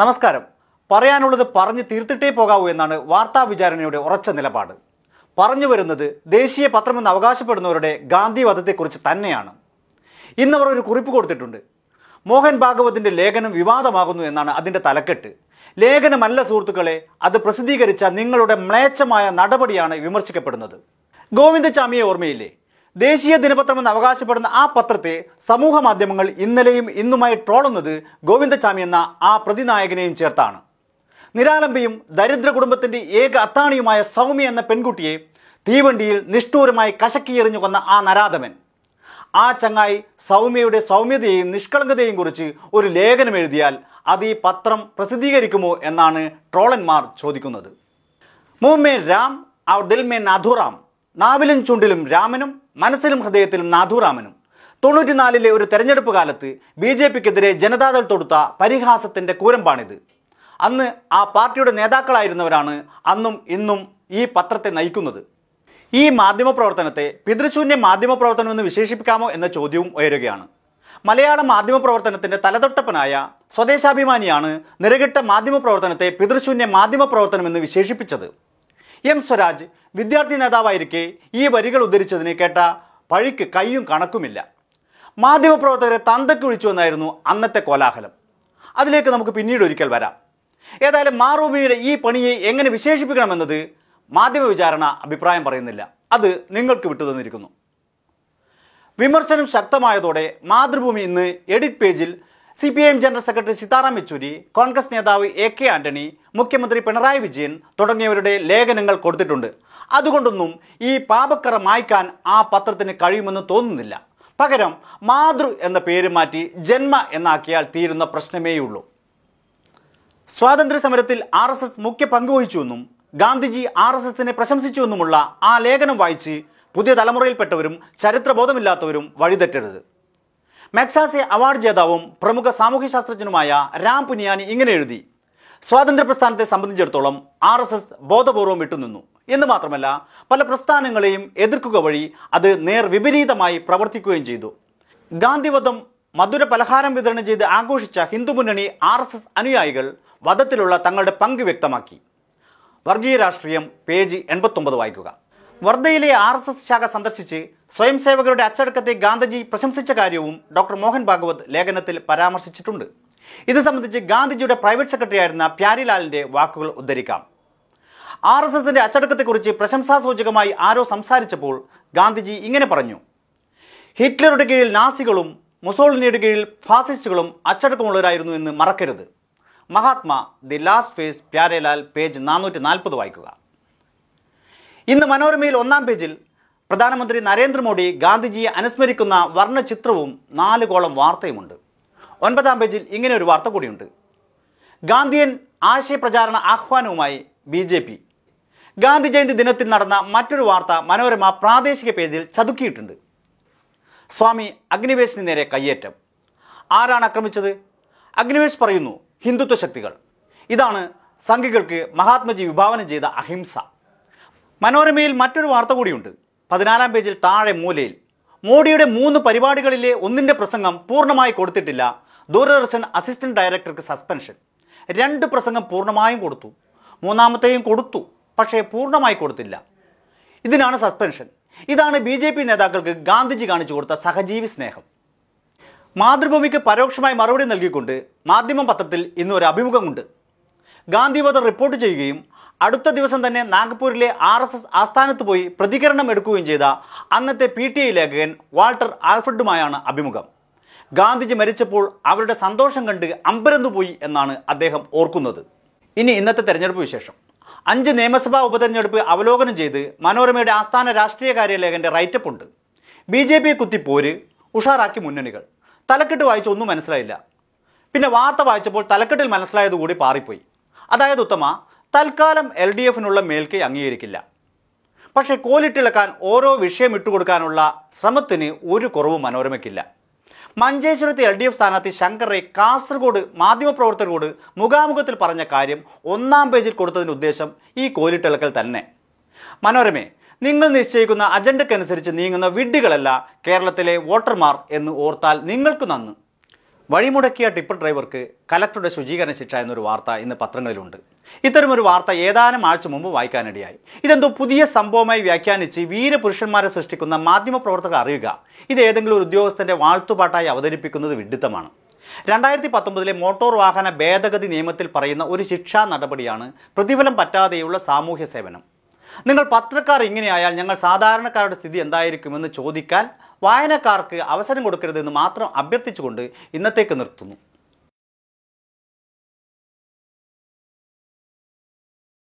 നമസ്കാരം പറയാനുള്ളത് പറഞ്ഞു തീർത്തിട്ടേ പോകാവൂ എന്നാണ് വാർത്താ വിചാരണയുടെ ഉറച്ച നിലപാട് പറഞ്ഞു വരുന്നത് ദേശീയ പത്രമെന്ന് അവകാശപ്പെടുന്നവരുടെ ഗാന്ധിവധത്തെക്കുറിച്ച് തന്നെയാണ് ഇന്നവർ ഒരു കുറിപ്പ് കൊടുത്തിട്ടുണ്ട് മോഹൻ ഭാഗവതിൻ്റെ ലേഖനം വിവാദമാകുന്നു എന്നാണ് അതിൻ്റെ തലക്കെട്ട് ലേഖനമല്ല സുഹൃത്തുക്കളെ അത് പ്രസിദ്ധീകരിച്ച നിങ്ങളുടെ മ്ലേച്ഛമായ നടപടിയാണ് വിമർശിക്കപ്പെടുന്നത് ഗോവിന്ദചാമിയെ ഓർമ്മയില്ലേ ദേശീയ ദിനപത്രമെന്ന് അവകാശപ്പെടുന്ന ആ പത്രത്തെ സമൂഹ മാധ്യമങ്ങൾ ഇന്നലെയും ഇന്നുമായി ട്രോളുന്നത് ഗോവിന്ദചാമി എന്ന ആ പ്രതിനായകനെയും ചേർത്താണ് നിരാലംബയും ദരിദ്ര കുടുംബത്തിന്റെ ഏക അത്താണിയുമായ സൗമ്യ എന്ന പെൺകുട്ടിയെ തീവണ്ടിയിൽ നിഷ്ഠൂരമായി കശക്കിയെറിഞ്ഞു കൊന്ന ആ നരാധമൻ ആ ചങ്ങായി സൗമ്യയുടെ സൗമ്യതയെയും നിഷ്കളങ്കതയെയും കുറിച്ച് ഒരു ലേഖനം എഴുതിയാൽ അത് ഈ പത്രം പ്രസിദ്ധീകരിക്കുമോ എന്നാണ് ട്രോളന്മാർ ചോദിക്കുന്നത് മൂമേ രാം ഔർ ദിൽ മേ നാഥുറാം നാവിലും ചുണ്ടിലും രാമനും മനസ്സിലും ഹൃദയത്തിലും നാഥുറാമനും തൊണ്ണൂറ്റിനാലിലെ ഒരു തെരഞ്ഞെടുപ്പ് കാലത്ത് ബി ജെ പിക്കെതിരെ ജനതാദൾ തൊടുത്ത പരിഹാസത്തിൻ്റെ കൂരമ്പാണിത് അന്ന് ആ പാർട്ടിയുടെ നേതാക്കളായിരുന്നവരാണ് അന്നും ഇന്നും ഈ പത്രത്തെ നയിക്കുന്നത് ഈ മാധ്യമപ്രവർത്തനത്തെ പിതൃശൂന്യ പ്രവർത്തനം എന്ന് വിശേഷിപ്പിക്കാമോ എന്ന ചോദ്യവും ഉയരുകയാണ് മലയാള മാധ്യമപ്രവർത്തനത്തിൻ്റെ തലതൊട്ടപ്പനായ സ്വദേശാഭിമാനിയാണ് നിരകിട്ട മാധ്യമപ്രവർത്തനത്തെ പിതൃശൂന്യ പ്രവർത്തനം എന്ന് വിശേഷിപ്പിച്ചത് എം സ്വരാജ് വിദ്യാർത്ഥി നേതാവായിരിക്കെ ഈ വരികൾ ഉദ്ധരിച്ചതിനെ കേട്ട പഴിക്ക് കൈയും കണക്കുമില്ല മാധ്യമപ്രവർത്തകരെ തന്തയ്ക്ക് വിളിച്ചുവെന്നായിരുന്നു അന്നത്തെ കോലാഹലം അതിലേക്ക് നമുക്ക് പിന്നീട് ഒരിക്കൽ വരാം ഏതായാലും മാറുഭൂമിയുടെ ഈ പണിയെ എങ്ങനെ വിശേഷിപ്പിക്കണമെന്നത് മാധ്യമ വിചാരണ അഭിപ്രായം പറയുന്നില്ല അത് നിങ്ങൾക്ക് വിട്ടുതന്നിരിക്കുന്നു വിമർശനം ശക്തമായതോടെ മാതൃഭൂമി ഇന്ന് എഡിറ്റ് പേജിൽ C P I M general secretary Sitaram Yechury Congress നേതാവ് എ കെ ആന്റണി മുഖ്യമന്ത്രി പിണറായി വിജയൻ തുടങ്ങിയവരുടെ ലേഖനങ്ങൾ കൊടുത്തിട്ടുണ്ട് അതുകൊണ്ടൊന്നും ഈ പാപക്കറ മായ്ക്കാൻ ആ പത്രത്തിന് കഴിയുമെന്ന് തോന്നുന്നില്ല പകരം മാതൃ എന്ന പേര് മാറ്റി ജന്മ എന്നാക്കിയാൽ തീരുന്ന പ്രശ്നമേയുള്ളൂ സ്വാതന്ത്ര്യ സമരത്തിൽ ആർ എസ് എസ് മുഖ്യ പങ്കുവഹിച്ചുവെന്നും ഗാന്ധിജി ആർ എസ് എസിനെ പ്രശംസിച്ചുവെന്നുമുള്ള ആ ലേഖനം വായിച്ച് പുതിയ തലമുറയിൽപ്പെട്ടവരും ചരിത്രബോധമില്ലാത്തവരും വഴിതെറ്റരുത് മെക്സാസെ അവാർഡ് ജേതാവും പ്രമുഖ സാമൂഹ്യ ശാസ്ത്രജ്ഞനുമായ രാം പുനിയാനി ഇങ്ങനെ എഴുതി സ്വാതന്ത്ര്യ പ്രസ്ഥാനത്തെ സംബന്ധിച്ചിടത്തോളം ആർ എസ് എസ് ബോധപൂർവം വിട്ടുനിന്നു എന്ന് മാത്രമല്ല പല പ്രസ്ഥാനങ്ങളെയും എതിർക്കുക വഴി അത് നേർവിപരീതമായി പ്രവർത്തിക്കുകയും ചെയ്തു ഗാന്ധിവധം മധുര പലഹാരം വിതരണം ചെയ്ത് ആഘോഷിച്ച ഹിന്ദു മുന്നണി ആർ എസ് എസ് അനുയായികൾ വധത്തിലുള്ള തങ്ങളുടെ പങ്ക് വ്യക്തമാക്കി വർഗീയ രാഷ്ട്രീയം പേജ് എൺപത്തൊമ്പത് വായിക്കുക വർദ്ധയിലെ ആർ എസ് എസ് ശാഖ സന്ദർശിച്ച് സ്വയം സേവകരുടെ അച്ചടക്കത്തെ ഗാന്ധിജി പ്രശംസിച്ച കാര്യവും ഡോക്ടർ മോഹൻ ഭാഗവത് ലേഖനത്തിൽ പരാമർശിച്ചിട്ടുണ്ട് ഇത് സംബന്ധിച്ച് ഗാന്ധിജിയുടെ പ്രൈവറ്റ് സെക്രട്ടറി ആയിരുന്ന പ്യാരിലാലിന്റെ വാക്കുകൾ ഉദ്ധരിക്കാം ആർ എസ് എസിന്റെ അച്ചടക്കത്തെക്കുറിച്ച് പ്രശംസാസൂചകമായി ആരോ സംസാരിച്ചപ്പോൾ ഗാന്ധിജി ഇങ്ങനെ പറഞ്ഞു ഹിറ്റ്ലറുടെ കീഴിൽ നാസികളും മുസോളിനിയുടെ കീഴിൽ ഫാസിസ്റ്റുകളും അച്ചടക്കമുള്ളവരായിരുന്നു എന്ന് മറക്കരുത് Mahatma the last phase Pyarelal page നാനൂറ്റി നാൽപ്പത് വായിക്കുക ഇന്ന് മനോരമയിൽ ഒന്നാം പേജിൽ പ്രധാനമന്ത്രി നരേന്ദ്രമോദി ഗാന്ധിജിയെ അനുസ്മരിക്കുന്ന വർണ്ണചിത്രവും നാലുകോളം വാർത്തയുമുണ്ട് ഒൻപതാം പേജിൽ ഇങ്ങനെ ഒരു വാർത്ത കൂടിയുണ്ട് ഗാന്ധിയൻ ആശയപ്രചാരണ ആഹ്വാനവുമായി B J P Gandhi Jayanti ദിനത്തിൽ നടന്ന മറ്റൊരു വാർത്ത മനോരമ പ്രാദേശിക പേജിൽ ചതുക്കിയിട്ടുണ്ട് സ്വാമി അഗ്നിവേശിന് നേരെ കയ്യേറ്റം ആരാണ് ആക്രമിച്ചത് അഗ്നിവേശ് പറയുന്നു ഹിന്ദുത്വ ശക്തികൾ ഇതാണ് സംഘികൾക്ക് മഹാത്മജി വിഭാവനം ചെയ്ത അഹിംസ മനോരമയിൽ മറ്റൊരു വാർത്ത കൂടിയുണ്ട് പതിനാലാം പേജിൽ താഴെ മൂലയിൽ മോഡിയുടെ മൂന്ന് പരിപാടികളിലെ ഒന്നിന്റെ പ്രസംഗം പൂർണ്ണമായി കൊടുത്തിട്ടില്ല ദൂരദർശൻ അസിസ്റ്റന്റ് ഡയറക്ടർക്ക് സസ്പെൻഷൻ രണ്ട് പ്രസംഗം പൂർണ്ണമായും കൊടുത്തു മൂന്നാമത്തെയും കൊടുത്തു പക്ഷേ പൂർണ്ണമായി കൊടുത്തില്ല ഇതിനാണ് സസ്പെൻഷൻ ഇതാണ് ബി ജെ പി നേതാക്കൾക്ക് ഗാന്ധിജി കാണിച്ചു കൊടുത്ത സഹജീവി സ്നേഹം മാതൃഭൂമിക്ക് പരോക്ഷമായി മറുപടി നൽകിക്കൊണ്ട് മാധ്യമം പത്രത്തിൽ ഇന്ന് ഒരു അഭിമുഖമുണ്ട് ഗാന്ധിവധം റിപ്പോർട്ട് ചെയ്യുകയും അടുത്ത ദിവസം തന്നെ നാഗ്പൂരിലെ ആർ എസ് എസ് ആസ്ഥാനത്ത് പോയി പ്രതികരണം എടുക്കുകയും ചെയ്ത അന്നത്തെ പി ടി ഐ ലേഖകൻ വാൾട്ടർ ആൽഫ്രഡുമായാണ് അഭിമുഖം ഗാന്ധിജി മരിച്ചപ്പോൾ അവരുടെ സന്തോഷം കണ്ട് അമ്പരന്നുപോയി എന്നാണ് അദ്ദേഹം ഓർക്കുന്നത് ഇനി ഇന്നത്തെ തെരഞ്ഞെടുപ്പ് വിശേഷം അഞ്ച് നിയമസഭാ ഉപതെരഞ്ഞെടുപ്പ് അവലോകനം ചെയ്ത് മനോരമയുടെ ആസ്ഥാന രാഷ്ട്രീയ കാര്യലേഖൻ്റെ റൈറ്റപ്പ് ഉണ്ട് ബി ജെ പി കുത്തിപ്പോര് ഉഷാറാക്കി മുന്നണികൾ തലക്കെട്ട് വായിച്ച ഒന്നും മനസ്സിലായില്ല പിന്നെ വാർത്ത വായിച്ചപ്പോൾ തലക്കെട്ടിൽ മനസ്സിലായത് കൂടി പാറിപ്പോയി അതായത് ഉത്തമ തൽക്കാലം എൽ ഡി എഫിനുള്ള മേൽക്കൈ അംഗീകരിക്കില്ല പക്ഷേ കോലിട്ടിളക്കാൻ ഓരോ വിഷയം ഇട്ടുകൊടുക്കാനുള്ള ശ്രമത്തിന് ഒരു കുറവ് മനോരമയ്ക്കില്ല മഞ്ചേശ്വരത്തെ എൽ ഡി എഫ് സ്ഥാനാർത്ഥി ശങ്കറെ കാസർഗോഡ് മാധ്യമപ്രവർത്തകരോട് മുഖാമുഖത്തിൽ പറഞ്ഞ കാര്യം ഒന്നാം പേജിൽ കൊടുത്തതിൻ്റെ ഉദ്ദേശം ഈ കോലിട്ടിളക്കൽ തന്നെ മനോരമേ നിങ്ങൾ നിശ്ചയിക്കുന്ന അജണ്ടക്കനുസരിച്ച് നീങ്ങുന്ന വിഡ്ഢികളല്ല കേരളത്തിലെ വോട്ടർമാർ എന്ന് ഓർത്താൽ നിങ്ങൾക്ക് നന്ന് വഴിമുടക്കിയ ടിപ്പർ ഡ്രൈവർക്ക് കലക്ടറുടെ ശുചീകരണ ശിക്ഷ എന്നൊരു വാർത്ത ഇന്ന് പത്രങ്ങളിലുണ്ട് ഇത്തരമൊരു വാർത്ത ഏതാനും ആഴ്ച മുമ്പ് വായിക്കാനിടയായി ഇതെന്തോ പുതിയ സംഭവമായി വ്യാഖ്യാനിച്ച് വീരപുരുഷന്മാരെ സൃഷ്ടിക്കുന്ന മാധ്യമപ്രവർത്തകർ അറിയുക ഇത് ഏതെങ്കിലും ഒരു ഉദ്യോഗസ്ഥന്റെ വാഴ്ത്തുപാട്ടായി അവതരിപ്പിക്കുന്നത് വിഡിത്തമാണ് രണ്ടായിരത്തി പത്തൊമ്പതിലെ മോട്ടോർ വാഹന ഭേദഗതി നിയമത്തിൽ പറയുന്ന ഒരു ശിക്ഷാ നടപടിയാണ് പ്രതിഫലം പറ്റാതെയുള്ള സാമൂഹ്യ സേവനം നിങ്ങൾ പത്രക്കാർ ഇങ്ങനെയായാൽ ഞങ്ങൾ സാധാരണക്കാരുടെ സ്ഥിതി എന്തായിരിക്കുമെന്ന് ചോദിക്കാൻ വായനക്കാർക്ക് അവസരം കൊടുക്കരുതെന്ന് മാത്രം അഭ്യർത്ഥിച്ചുകൊണ്ട് ഇന്നത്തേക്ക് നിർത്തുന്നു